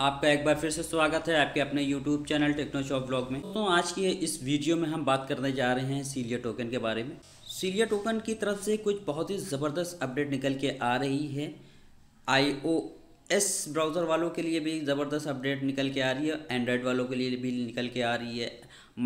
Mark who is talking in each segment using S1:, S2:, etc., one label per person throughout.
S1: आपका एक बार फिर से स्वागत है आपके अपने YouTube चैनल टेक्नोशॉप ब्लॉग में दोस्तों आज की इस वीडियो में हम बात करने जा रहे हैं सीलिया टोकन के बारे में सीलिया टोकन की तरफ से कुछ बहुत ही ज़बरदस्त अपडेट निकल के आ रही है आई ओ एस ब्राउज़र वालों के लिए भी ज़बरदस्त अपडेट निकल के आ रही है एंड्रॉयड वालों के लिए भी निकल के आ रही है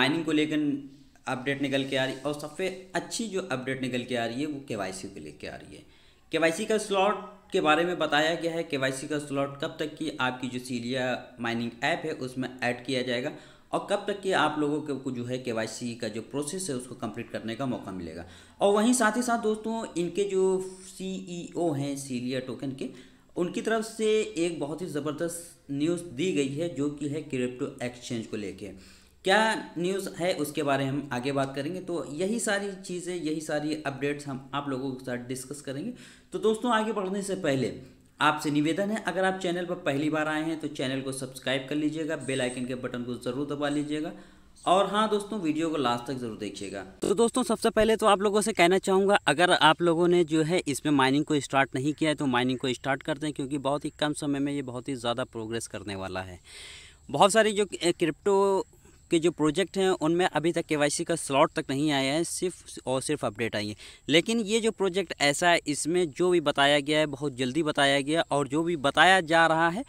S1: माइनिंग को लेकर अपडेट निकल के आ रही है और सबसे अच्छी जो अपडेट निकल के आ रही है वो के वाई सी को लेकर आ रही है के का स्लॉट के बारे में बताया गया है के का स्लॉट कब तक की आपकी जो सीलिया माइनिंग ऐप है उसमें ऐड किया जाएगा और कब तक कि आप लोगों को जो है के का जो प्रोसेस है उसको कंप्लीट करने का मौका मिलेगा और वहीं साथ ही साथ दोस्तों इनके जो सी हैं सीलिया टोकन के उनकी तरफ से एक बहुत ही ज़बरदस्त न्यूज़ दी गई है जो कि है क्रिप्टो एक्सचेंज को लेके क्या न्यूज़ है उसके बारे में हम आगे बात करेंगे तो यही सारी चीज़ें यही सारी अपडेट्स हम आप लोगों के साथ डिस्कस करेंगे तो दोस्तों आगे बढ़ने से पहले आपसे निवेदन है अगर आप चैनल पर पहली बार आए हैं तो चैनल को सब्सक्राइब कर लीजिएगा बेल आइकन के बटन को ज़रूर दबा लीजिएगा और हाँ दोस्तों वीडियो को लास्ट तक जरूर देखिएगा तो दोस्तों सबसे पहले तो आप लोगों से कहना चाहूँगा अगर आप लोगों ने जो है इसमें माइनिंग को स्टार्ट नहीं किया है तो माइनिंग को स्टार्ट कर दें क्योंकि बहुत ही कम समय में ये बहुत ही ज़्यादा प्रोग्रेस करने वाला है बहुत सारी जो क्रिप्टो के जो प्रोजेक्ट हैं उनमें अभी तक के का स्लॉट तक नहीं आया है सिर्फ और सिर्फ अपडेट आई है लेकिन ये जो प्रोजेक्ट ऐसा है इसमें जो भी बताया गया है बहुत जल्दी बताया गया और जो भी बताया जा रहा है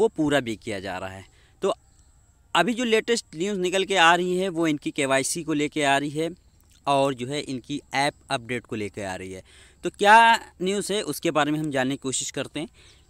S1: वो पूरा भी किया जा रहा है तो अभी जो लेटेस्ट न्यूज़ निकल के आ रही है वो इनकी के को लेके आ रही है और जो है इनकी ऐप अपडेट को लेकर आ रही है तो क्या न्यूज़ है उसके बारे में हम जानने की कोशिश करते हैं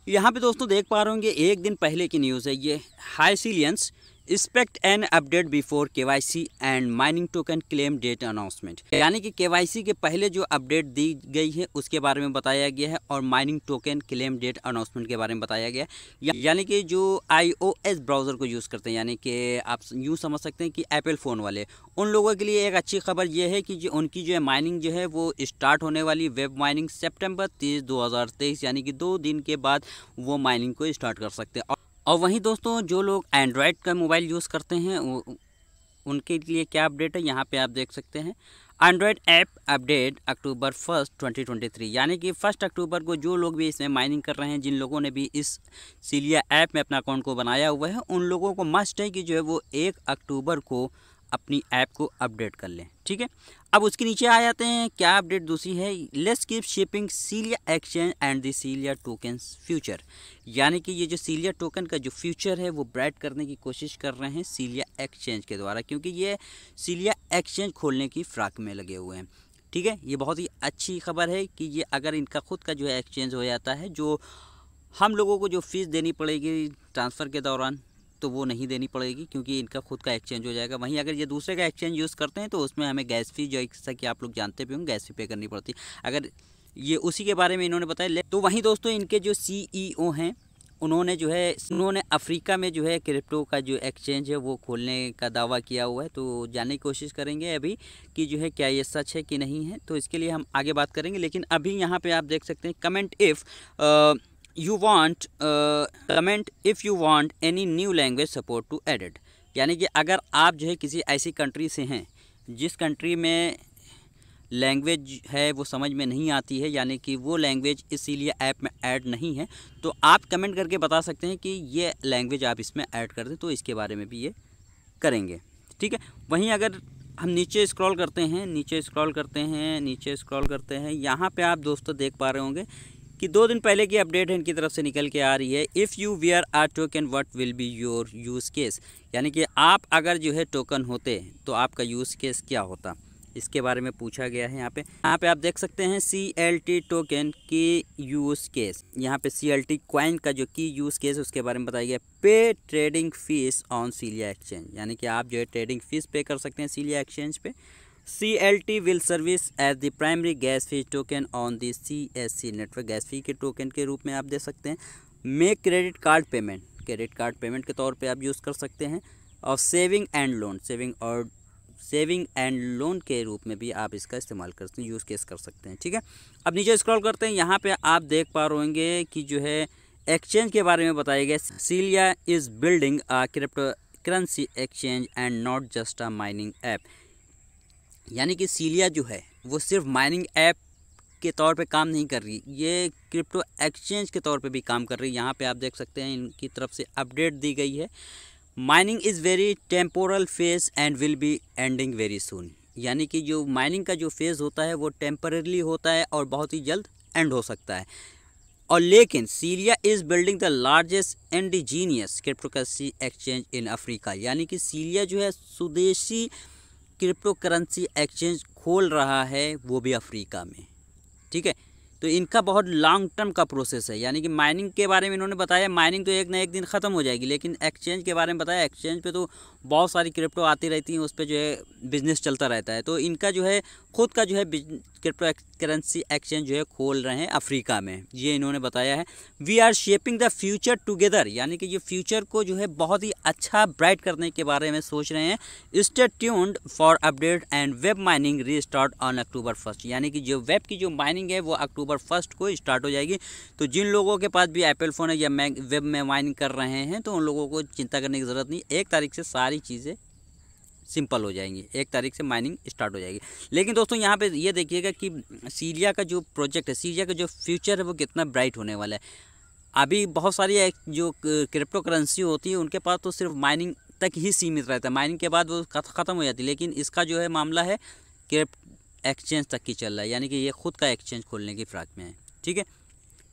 S1: यहाँ पे दोस्तों देख पा रहे होंगे एक दिन पहले की न्यूज़ है ये hi Celians expect an update before KYC and mining token claim date announcement यानी कि केवाईसी के पहले जो अपडेट दी गई है उसके बारे में बताया गया है और mining token claim date announcement के बारे में बताया गया है यानी कि जो आईओएस ब्राउज़र को यूज़ करते हैं यानी कि आप यूँ समझ सकते हैं कि एप्पल फ़ोन वाले उन लोगों के लिए एक अच्छी खबर यह है कि जो उनकी जो है माइनिंग जो है वो स्टार्ट होने वाली वेब माइनिंग सेप्टेम्बर तीस दो यानी कि दो दिन के बाद वो माइनिंग को स्टार्ट कर सकते हैं और वहीं दोस्तों जो लोग एंड्रॉयड का मोबाइल यूज़ करते हैं उनके लिए क्या अपडेट है यहाँ पे आप देख सकते हैं Android app update October first 2023 यानी कि फर्स्ट अक्टूबर को जो लोग भी इसमें माइनिंग कर रहे हैं जिन लोगों ने भी इस सीलिया ऐप में अपना अकाउंट को बनाया हुआ है उन लोगों को मस्ट है कि जो है वो एक अक्टूबर को अपनी ऐप को अपडेट कर लें ठीक है अब उसके नीचे आ जाते हैं क्या अपडेट दूसरी है let's keep shipping Celia exchange and the Celia token future यानी कि ये जो सीलिया टोकन का जो फ्यूचर है वो ब्राइट करने की कोशिश कर रहे हैं सीलिया एक्सचेंज के द्वारा क्योंकि ये सीलिया एक्सचेंज खोलने की फ्राक में लगे हुए हैं ठीक है ये बहुत ही अच्छी खबर है कि ये अगर इनका खुद का जो है एक्सचेंज हो जाता है जो हम लोगों को जो फ़ीस देनी पड़ेगी ट्रांसफ़र के दौरान तो वो नहीं देनी पड़ेगी क्योंकि इनका खुद का एक्सचेंज हो जाएगा वहीं अगर ये दूसरे का एक्सचेंज यूज़ करते हैं तो उसमें हमें गैस फी जैसा कि आप लोग जानते भी होंगे गैस फी पे करनी पड़ती है अगर ये उसी के बारे में इन्होंने बताया तो वहीं दोस्तों इनके जो सी e हैं उन्होंने जो है उन्होंने अफ्रीका में जो है क्रिप्टो का जो एक्सचेंज है वो खोलने का दावा किया हुआ है तो जानने की कोशिश करेंगे अभी कि जो है क्या ये सच है कि नहीं है तो इसके लिए हम आगे बात करेंगे लेकिन अभी यहाँ पे आप देख सकते हैं comment if you want comment if you want any new language support to edit यानी कि अगर आप जो है किसी ऐसी कंट्री से हैं जिस कंट्री में लैंग्वेज है वो समझ में नहीं आती है यानी कि वो लैंग्वेज इसीलिए ऐप में ऐड नहीं है तो आप कमेंट करके बता सकते हैं कि ये लैंग्वेज आप इसमें ऐड कर दें तो इसके बारे में भी ये करेंगे ठीक है वहीं अगर हम नीचे स्क्रॉल करते हैं नीचे स्क्रॉल करते हैं नीचे स्क्रॉल करते हैं यहाँ पे आप दोस्तों देख पा रहे होंगे कि दो दिन पहले की अपडेट है इनकी तरफ से निकल के आ रही है if you were are token what will be your use case यानी कि आप अगर जो है टोकन होते तो आपका यूज़ केस क्या होता इसके बारे में पूछा गया है यहाँ पे यहाँ पे आप देख सकते हैं सी एल टी टोकन की यूज़ केस यहाँ पे सी एल टी क्वाइन का जो की यूज़ केस उसके बारे में बताया गया पे trading fees on Celia exchange यानी कि आप जो है ट्रेडिंग फीस पे कर सकते हैं सीलिया एक्सचेंज पे C will service as the primary gas fee token on the C S C network gas fee के टोकन के रूप में आप दे सकते हैं मे credit card payment credit card payment के तौर पे आप यूज़ कर सकते हैं और सेविंग एंड लोन सेविंग और सेविंग एंड लोन के रूप में भी आप इसका इस्तेमाल कर सकते हैं यूज़ केस कर सकते हैं ठीक है अब नीचे स्क्रॉल करते हैं यहाँ पे आप देख पा रहे होंगे कि जो है एक्सचेंज के बारे में बताया गया Celia is building a crypto currency exchange and not just a mining app यानी कि सीलिया जो है वो सिर्फ माइनिंग ऐप के तौर पे काम नहीं कर रही ये क्रिप्टो एक्सचेंज के तौर पे भी काम कर रही है यहाँ पे आप देख सकते हैं इनकी तरफ से अपडेट दी गई है mining is very temporal phase and will be ending very soon यानी कि जो माइनिंग का जो फेज़ होता है वो टेम्परली होता है और बहुत ही जल्द एंड हो सकता है और लेकिन Celia is building the largest indigenous cryptocurrency exchange in Africa यानी कि सीलिया जो है स्वदेशी क्रिप्टो करेंसी एक्सचेंज खोल रहा है वो भी अफ्रीका में ठीक है तो इनका बहुत लॉन्ग टर्म का प्रोसेस है यानी कि माइनिंग के बारे में इन्होंने बताया माइनिंग तो एक ना एक दिन ख़त्म हो जाएगी लेकिन एक्सचेंज के बारे में बताया एक्सचेंज पे तो बहुत सारी क्रिप्टो आती रहती हैं उस पर जो है बिज़नेस चलता रहता है तो इनका जो है ख़ुद का जो है क्रिप्टो करेंसी एक्सचेंज जो है खोल रहे हैं अफ्रीका में ये इन्होंने बताया है we are shaping the future together यानी कि ये फ्यूचर को जो है बहुत ही अच्छा ब्राइट करने के बारे में सोच रहे हैं stay tuned for update and web mining restart on October first यानी कि जो वेब की जो माइनिंग है वो अक्टूबर फर्स्ट को स्टार्ट हो जाएगी तो जिन लोगों के पास भी एप्पल फ़ोन है या वेब में माइनिंग कर रहे हैं तो उन लोगों को चिंता करने की ज़रूरत नहीं एक तारीख से सारी सारी चीज़ें सिंपल हो जाएंगी एक तारीख से माइनिंग स्टार्ट हो जाएगी लेकिन दोस्तों यहाँ पे ये देखिएगा कि सीरिया का जो प्रोजेक्ट है सीरिया का जो फ्यूचर है वो कितना ब्राइट होने वाला है अभी बहुत सारी जो क्रिप्टो करेंसी होती है उनके पास तो सिर्फ माइनिंग तक ही सीमित रहता है माइनिंग के बाद वो ख़त्म हो जाती है लेकिन इसका जो है मामला है क्रिप्ट एक्सचेंज तक की चल रहा है यानी कि ये खुद का एक्सचेंज खोलने की फ़िराक में है ठीक है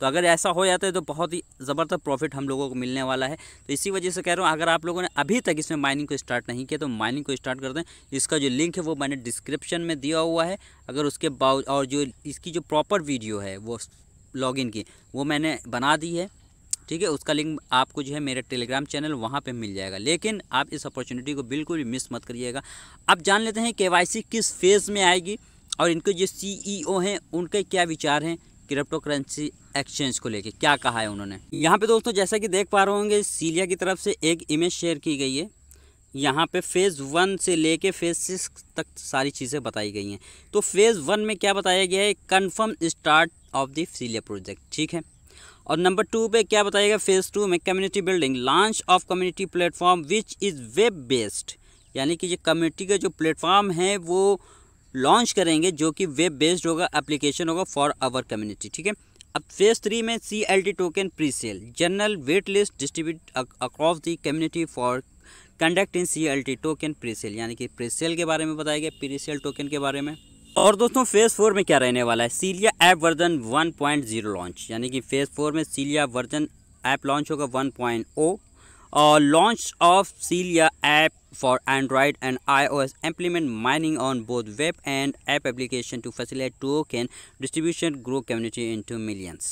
S1: तो अगर ऐसा हो जाता है तो बहुत ही ज़बरदस्त प्रॉफिट हम लोगों को मिलने वाला है तो इसी वजह से कह रहा हूँ अगर आप लोगों ने अभी तक इसमें माइनिंग को स्टार्ट नहीं किया तो माइनिंग को स्टार्ट कर दें इसका जो लिंक है वो मैंने डिस्क्रिप्शन में दिया हुआ है अगर उसके बाव और जो इसकी जो प्रॉपर वीडियो है वो लॉगिन की वो मैंने बना दी है ठीक है उसका लिंक आपको जो है मेरे टेलीग्राम चैनल वहाँ पे मिल जाएगा लेकिन आप इस अपॉर्चुनिटी को बिल्कुल भी मिस मत करिएगा अब जान लेते हैं के किस फेज़ में आएगी और इनके जो सीईओ e हैं उनके क्या विचार हैं क्रिप्टो करेंसी एक्सचेंज को लेके क्या कहा है उन्होंने यहाँ पे दोस्तों जैसा कि देख पा रहे होंगे सीलिया की तरफ से एक इमेज शेयर की गई है यहाँ पे फेज़ वन से लेके फेज़ सिक्स तक सारी चीज़ें बताई गई हैं तो फेज़ वन में क्या बताया गया है confirm start of the Celia project ठीक है और नंबर टू पे क्या बताएगा फेज़ टू में community building launch of community platform which is web based यानी कि ये कम्युनिटी का जो प्लेटफॉर्म है वो लॉन्च करेंगे जो कि वेब बेस्ड होगा एप्लीकेशन होगा फॉर आवर कम्युनिटी ठीक है अब फेज थ्री में C L T token pre sale general wait list distribute across the community for conduct in C L T token pre sale यानी कि प्री सेल के बारे में बताया गया प्री सेल टोकन के बारे में और दोस्तों फेज़ फोर में क्या रहने वाला है सीलिया ऐप वर्जन 1.0 लॉन्च यानी कि फेज़ फोर में सीलिया वर्जन ऐप लॉन्च होगा 1.0 launch uh, launch of Celia app for Android and iOS mining on on web and and application to to facilitate distribution grow community into millions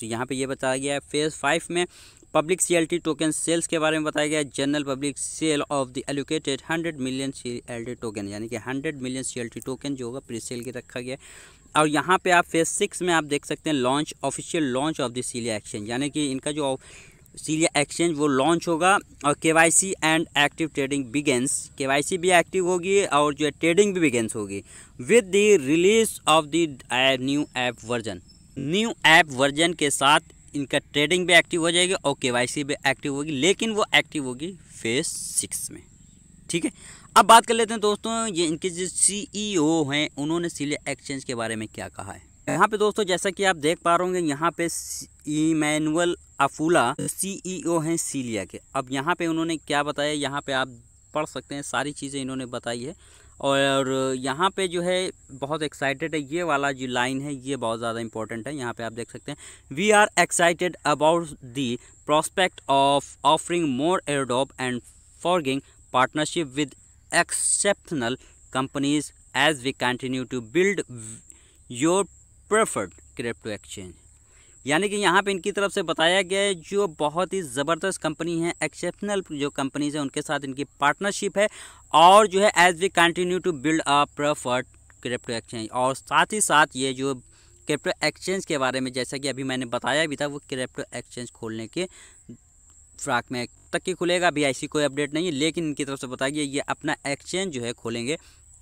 S1: तो यहाँ पे ये बताया गया है phase five में public CLT token sales के बारे में बताया गया general public sale of the allocated hundred million CLT token यानी कि हंड्रेड मिलियन सीएलटी टोकन जो होगा प्री सेल के रखा गया और यहाँ पे आप फेज सिक्स में आप देख सकते हैं launch official launch of the Celia exchange यानी कि इनका जो इसीलिए एक्सचेंज वो लॉन्च होगा और K Y C and active trading begins K Y C भी एक्टिव होगी और जो है ट्रेडिंग भी बिगेंस होगी with the release of the new app version new app version के साथ इनका ट्रेडिंग भी एक्टिव हो जाएगी और के भी एक्टिव होगी लेकिन वो एक्टिव होगी फेज सिक्स में ठीक है अब बात कर लेते हैं दोस्तों ये इनके जो सी e हैं उन्होंने सीलिया एक्सचेंज के बारे में क्या कहा है यहाँ पे दोस्तों जैसा कि आप देख पा रहे होंगे यहाँ पे इमैनुअल अफूला सीईओ हैं सीलिया के अब यहाँ पे उन्होंने क्या बताया यहाँ पे आप पढ़ सकते हैं सारी चीज़ें इन्होंने बताई है और यहाँ पे जो है बहुत एक्साइटेड है ये वाला जो लाइन है ये बहुत ज़्यादा इंपॉर्टेंट है यहाँ पे आप देख सकते हैं we are excited about the prospect of offering more airdrop and forging partnership with exceptional companies as we continue to build your preferred crypto exchange यानी कि यहाँ पे इनकी तरफ से बताया गया है जो बहुत ही ज़बरदस्त कंपनी है एक्सेप्शनल जो कंपनीज हैं उनके साथ इनकी पार्टनरशिप है और जो है as we continue to build a preferred crypto exchange और साथ ही साथ ये जो क्रिप्टो एक्सचेंज के बारे में जैसा कि अभी मैंने बताया भी था वो क्रिप्टो एक्सचेंज खोलने के फ्राक में तक की खुलेगा अभी ऐसी कोई अपडेट नहीं है लेकिन इनकी तरफ से बताया गया ये अपना एक्सचेंज जो है खोलेंगे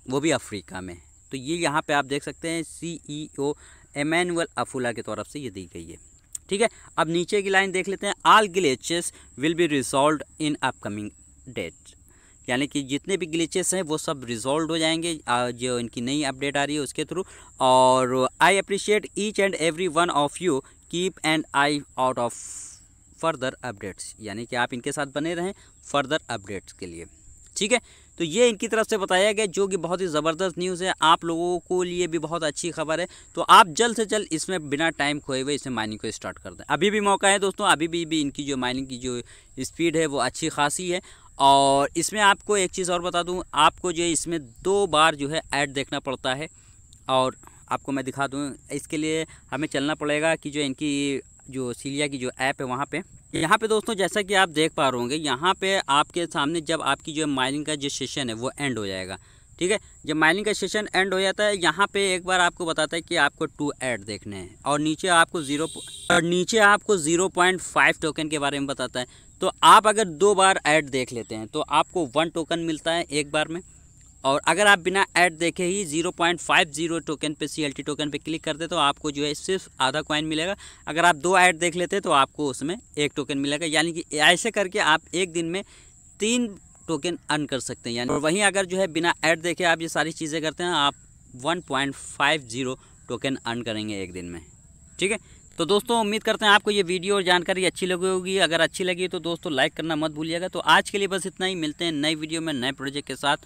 S1: वो भी अफ्रीका में तो ये यहाँ पे आप देख सकते हैं सी ई ओ एमैनुअल अफूला के तरफ से ये दी गई है ठीक है अब नीचे की लाइन देख लेते हैं all glitches will be resolved in upcoming date यानी कि जितने भी ग्लिचेस हैं वो सब रिजॉल्व हो जाएंगे जो इनकी नई अपडेट आ रही है उसके थ्रू और I appreciate each and every one of you keep an eye out of further updates यानी कि आप इनके साथ बने रहें फर्दर अपडेट्स के लिए ठीक है तो ये इनकी तरफ से बताया गया जो कि बहुत ही ज़बरदस्त न्यूज़ है आप लोगों को लिए भी बहुत अच्छी खबर है तो आप जल्द से जल्द इसमें बिना टाइम खोए हुए इसमें माइनिंग को स्टार्ट कर दें अभी भी मौका है दोस्तों अभी भी, भी इनकी जो माइनिंग की जो स्पीड है वो अच्छी खासी है और इसमें आपको एक चीज़ और बता दूँ आपको जो इसमें दो बार जो है ऐड देखना पड़ता है और आपको मैं दिखा दूँ इसके लिए हमें चलना पड़ेगा कि जो इनकी जो सीलिया की जो ऐप है वहाँ पर यहाँ पे दोस्तों जैसा कि आप देख पा रहे होंगे यहाँ पे आपके सामने जब आपकी जो माइनिंग का जो सेशन है वो एंड हो जाएगा ठीक है जब माइनिंग का सेशन एंड हो जाता है यहाँ पे एक बार आपको बताता है कि आपको टू ऐड देखने हैं और नीचे आपको ज़ीरो और नीचे आपको ज़ीरो पॉइंट फाइव टोकन के बारे में बताता है तो आप अगर दो बार ऐड देख लेते हैं तो आपको वन टोकन मिलता है एक बार में और अगर आप बिना ऐड देखे ही zero point five zero token पे सी टोकन पे क्लिक करते तो आपको जो है सिर्फ आधा कॉइन मिलेगा अगर आप दो ऐड देख लेते तो आपको उसमें एक टोकन मिलेगा यानी कि ऐसे करके आप एक दिन में तीन टोकन अर्न कर सकते हैं यानी और वहीं अगर जो है बिना ऐड देखे आप ये सारी चीज़ें करते हैं आप वन टोकन अर्न करेंगे एक दिन में ठीक है तो दोस्तों उम्मीद करते हैं आपको ये वीडियो और जानकारी अच्छी लगी होगी अगर अच्छी लगी तो दोस्तों लाइक करना मत भूलिएगा तो आज के लिए बस इतना ही मिलते हैं नए वीडियो में नए प्रोजेक्ट के साथ